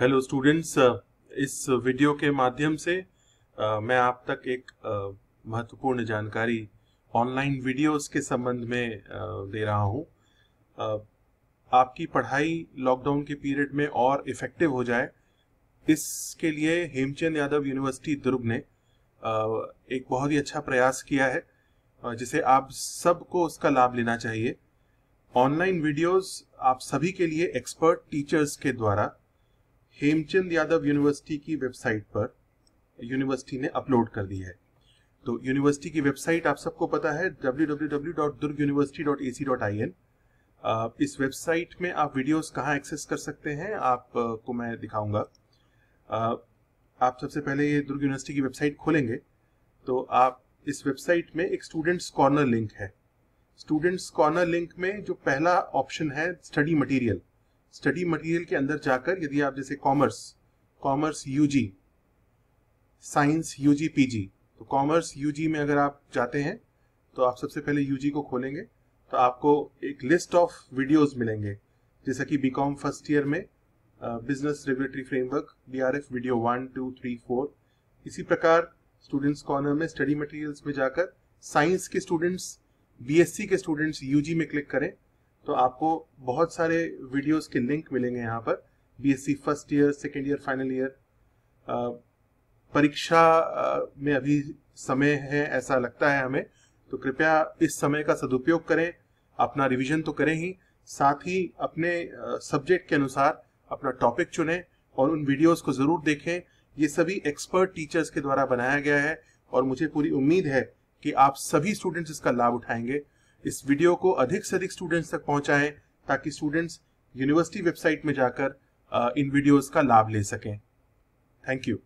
hello students इस video के माध्यम से मैं आप तक एक महत्वपूर्ण जानकारी ऑनलाइन वीडियोस के संबंध में दे रहा हूं आपकी पढ़ाई लॉकडाउन के पीरियड में और इफेक्टिव हो जाए इसके लिए हेमचंद यादव यूनिवर्सिटी दुर्ग ने एक बहुत ही अच्छा प्रयास किया है जिसे आप सबको उसका लाभ लेना चाहिए ऑनलाइन वीडियोस आप सभी के लिए एक्सपर्ट टीचर्स के द्वारा हेमचंद यादव यूनिवर्सिटी की वेबसाइट पर यूनिवर्सिटी ने अपलोड कर दी है तो यूनिवर्सिटी की वेबसाइट आप सबको पता है www.durguniversity.ac.in इस वेबसाइट में आप वीडियोस कहाँ एक्सेस कर सकते हैं आपको मैं दिखाऊंगा आप सबसे पहले ये दुर्ग यूनिवर्सिटी की वेबसाइट खोलेंगे तो आप इस वेबसाइट में एक स्टूडेंट्स कॉर्नर लिंक है स्टूडेंट्स कॉर्नर लिंक में जो पहला ऑप्शन है स्टडी मटेरियल स्टडी मटेरियल के अंदर जाकर यदि आप जैसे commerce commerce UG science UG PG तो कॉमर्स यूजी में अगर आप जाते हैं तो आप सबसे पहले यूजी को खोलेंगे तो आपको एक लिस्ट ऑफ वीडियोस मिलेंगे जैसा कि बीकॉम फर्स्ट ईयर में business regulatory framework B R F video one two three four इसी प्रकार स्टूडेंट्स कॉर्नर में स्टडी मटेरियल्स में जाकर साइंस के स्टूडेंट्स बीएससी के स्टूडेंट्स यूजी में क्लिक करें तो आपको बहुत सारे वीडियोस के लिंक मिलेंगे यहाँ पर BSc first year second year final year परीक्षा में अभी समय है ऐसा लगता है हमें तो कृपया इस समय का सदुपयोग करें अपना रिवीजन तो करें ही साथ ही अपने सब्जेक्ट के अनुसार अपना टॉपिक चुने और उन वीडियोस को ज़रूर देखें ये सभी एक्सपर्ट टीचर्स के द्वारा बनाया गया है और मुझे पूरी उम्मीद है कि आप सभी स्टूडेंट्स इसका लाभ उठाएंगे इस वीडियो को अधिक से अधिक स्टूडेंट्स तक पहुंचाएं ताकि स्टूडेंट्स यूनिवर्सिटी वेबसाइट में जाकर इन वीडियोस का लाभ ले सकें थैंक यू